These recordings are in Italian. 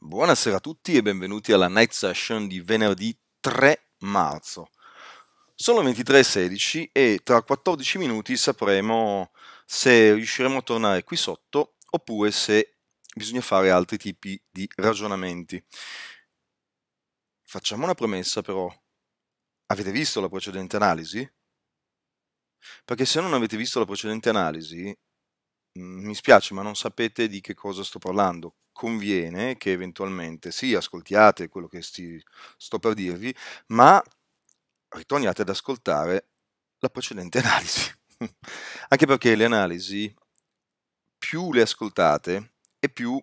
Buonasera a tutti e benvenuti alla night session di venerdì 3 marzo. Sono 23.16 e tra 14 minuti sapremo se riusciremo a tornare qui sotto oppure se bisogna fare altri tipi di ragionamenti. Facciamo una premessa però. Avete visto la precedente analisi? Perché se non avete visto la precedente analisi, Mhmm, mi spiace ma non sapete di che cosa sto parlando. Conviene che eventualmente sì, ascoltiate quello che sti, sto per dirvi, ma ritorniate ad ascoltare la precedente analisi. Anche perché le analisi, più le ascoltate e più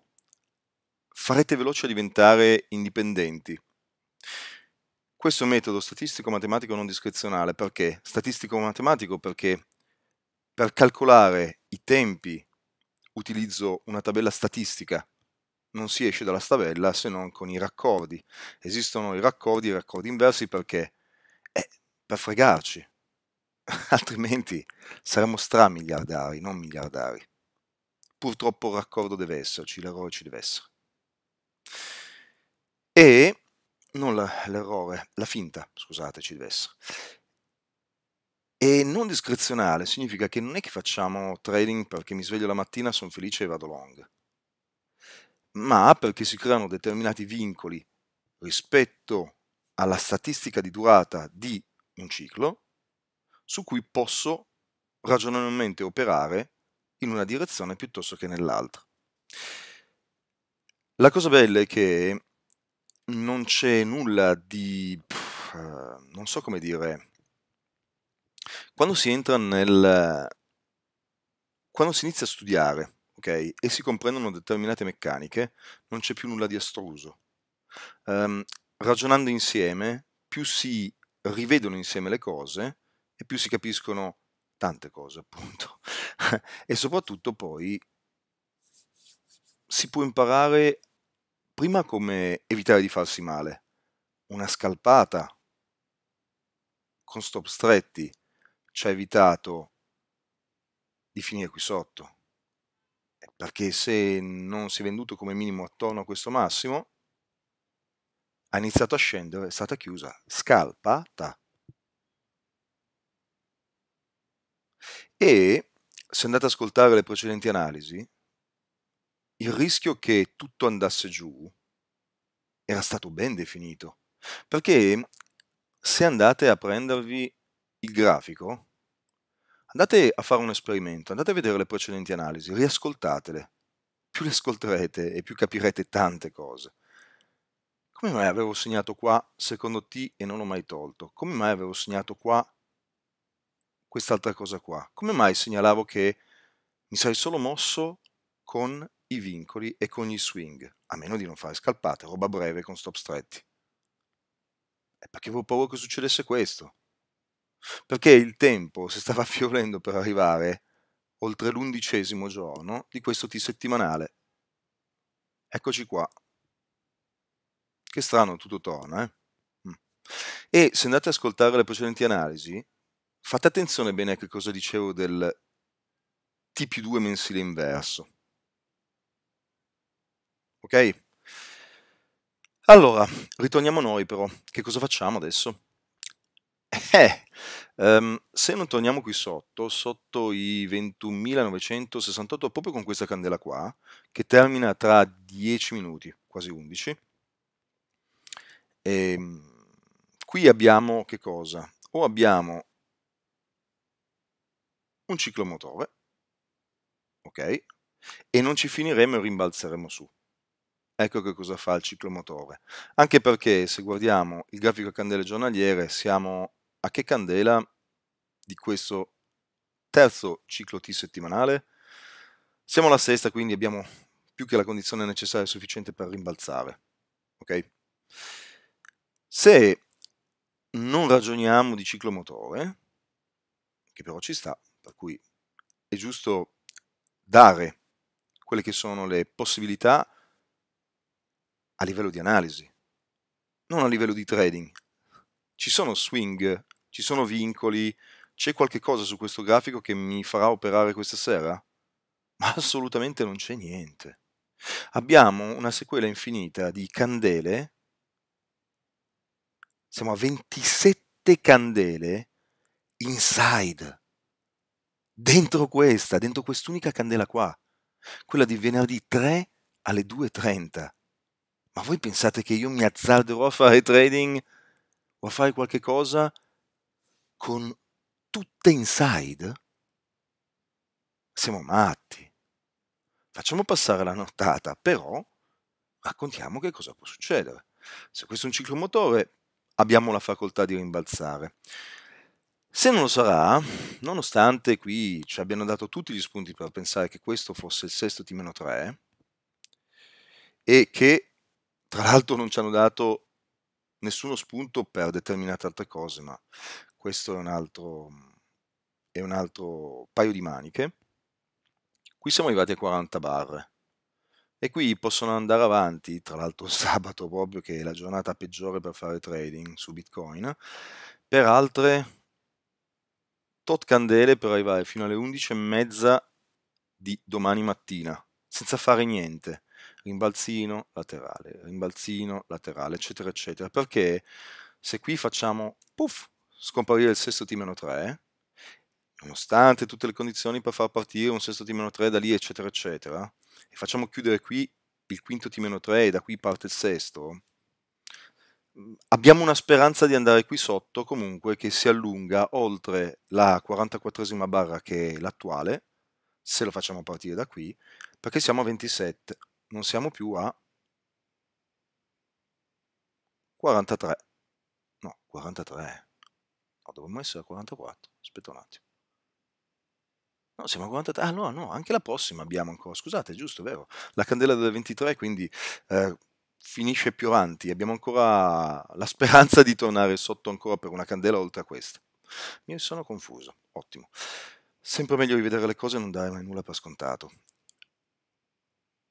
farete veloce a diventare indipendenti. Questo metodo statistico-matematico non discrezionale, perché? Statistico-matematico perché per calcolare i tempi utilizzo una tabella statistica. Non si esce dalla tabella se non con i raccordi. Esistono i raccordi e i raccordi inversi perché? Eh, per fregarci. Altrimenti saremmo stramiliardari, non miliardari. Purtroppo il raccordo deve esserci, l'errore ci deve essere. E non l'errore, la finta, scusate, ci deve essere. E non discrezionale significa che non è che facciamo trading perché mi sveglio la mattina, sono felice e vado long, ma perché si creano determinati vincoli rispetto alla statistica di durata di un ciclo su cui posso ragionalmente operare in una direzione piuttosto che nell'altra. La cosa bella è che non c'è nulla di, eh, non so come dire, quando si entra nel... quando si inizia a studiare, ok, e si comprendono determinate meccaniche, non c'è più nulla di astruso. Um, ragionando insieme, più si rivedono insieme le cose e più si capiscono tante cose, appunto. e soprattutto poi si può imparare prima come evitare di farsi male, una scalpata con stop stretti, ci ha evitato di finire qui sotto. Eh, perché se non si è venduto come minimo attorno a questo massimo, ha iniziato a scendere, è stata chiusa, scalpata. E se andate ad ascoltare le precedenti analisi, il rischio che tutto andasse giù era stato ben definito. Perché se andate a prendervi il grafico, andate a fare un esperimento, andate a vedere le precedenti analisi, riascoltatele. Più le ascolterete e più capirete tante cose. Come mai avevo segnato qua secondo T e non ho mai tolto? Come mai avevo segnato qua quest'altra cosa qua? Come mai segnalavo che mi sarei solo mosso con i vincoli e con gli swing, a meno di non fare scalpate, roba breve con stop stretti? È eh, perché avevo paura che succedesse questo perché il tempo si stava fiorendo per arrivare oltre l'undicesimo giorno di questo T settimanale. Eccoci qua. Che strano, tutto torna, eh? Mm. E se andate ad ascoltare le precedenti analisi, fate attenzione bene a che cosa dicevo del T più 2 mensile inverso. Ok? Allora, ritorniamo noi però. Che cosa facciamo adesso? Eh, ehm, se non torniamo qui sotto, sotto i 21.968, proprio con questa candela qua, che termina tra 10 minuti, quasi 11, e, ehm, qui abbiamo che cosa? O abbiamo un ciclomotore, ok? E non ci finiremo e rimbalzeremo su. Ecco che cosa fa il ciclomotore. Anche perché se guardiamo il grafico a candele giornaliere siamo a che candela di questo terzo ciclo T settimanale. Siamo alla sesta, quindi abbiamo più che la condizione necessaria e sufficiente per rimbalzare. Ok? Se non ragioniamo di ciclo motore, che però ci sta, per cui è giusto dare quelle che sono le possibilità a livello di analisi, non a livello di trading. Ci sono swing ci sono vincoli, c'è qualche cosa su questo grafico che mi farà operare questa sera? Ma assolutamente non c'è niente. Abbiamo una sequela infinita di candele, siamo a 27 candele inside, dentro questa, dentro quest'unica candela qua, quella di venerdì 3 alle 2.30. Ma voi pensate che io mi azzarderò a fare trading o a fare qualche cosa con tutte inside? Siamo matti. Facciamo passare la nottata, però raccontiamo che cosa può succedere. Se questo è un ciclomotore, abbiamo la facoltà di rimbalzare. Se non lo sarà, nonostante qui ci abbiano dato tutti gli spunti per pensare che questo fosse il sesto T-3 e che tra l'altro non ci hanno dato nessuno spunto per determinate altre cose, ma questo è un altro, è un altro paio di maniche. Qui siamo arrivati a 40 bar e qui possono andare avanti, tra l'altro sabato proprio che è la giornata peggiore per fare trading su Bitcoin, per altre tot candele per arrivare fino alle 11 e mezza di domani mattina, senza fare niente, rimbalzino laterale, rimbalzino laterale, eccetera, eccetera, perché se qui facciamo puff, scomparire il sesto T-3, nonostante tutte le condizioni per far partire un sesto T-3 da lì, eccetera, eccetera, e facciamo chiudere qui il quinto T-3 e da qui parte il sesto, mm, abbiamo una speranza di andare qui sotto comunque che si allunga oltre la 44esima barra che è l'attuale, se lo facciamo partire da qui, perché siamo a 27, non siamo più a 43, 43. No, dovremmo essere a 44. Aspetta un attimo. No, siamo a 43. Ah, no, no, anche la prossima abbiamo ancora. Scusate, è giusto, è vero. La candela del 23, quindi eh, finisce più avanti. Abbiamo ancora la speranza di tornare sotto ancora per una candela oltre a questa. Mi sono confuso. Ottimo. Sempre meglio rivedere le cose e non dare mai nulla per scontato.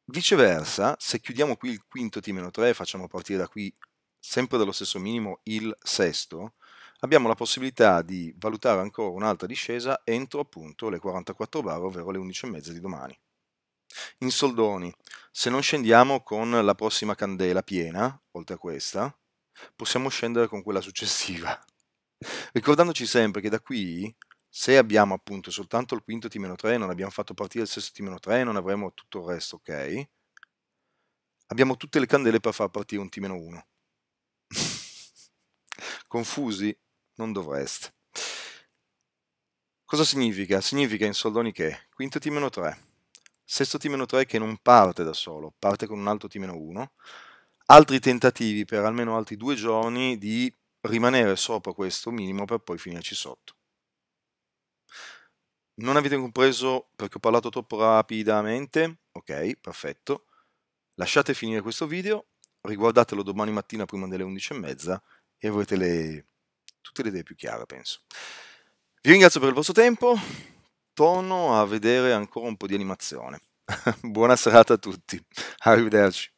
Viceversa, se chiudiamo qui il quinto T-3 e facciamo partire da qui sempre dallo stesso minimo il sesto, abbiamo la possibilità di valutare ancora un'altra discesa entro appunto le 44 bar, ovvero le 11.30 di domani. In soldoni, se non scendiamo con la prossima candela piena, oltre a questa, possiamo scendere con quella successiva. Ricordandoci sempre che da qui, se abbiamo appunto soltanto il quinto T-3, non abbiamo fatto partire il sesto T-3, non avremo tutto il resto, ok? Abbiamo tutte le candele per far partire un T-1. Confusi? non dovreste. Cosa significa? Significa in soldoni che quinto T-3, sesto T-3 che non parte da solo, parte con un altro T-1, altri tentativi per almeno altri due giorni di rimanere sopra questo minimo per poi finirci sotto. Non avete compreso perché ho parlato troppo rapidamente? Ok, perfetto. Lasciate finire questo video, riguardatelo domani mattina prima delle 11.30 e avrete le tutte le idee più chiare, penso. Vi ringrazio per il vostro tempo, torno a vedere ancora un po' di animazione. Buona serata a tutti, arrivederci.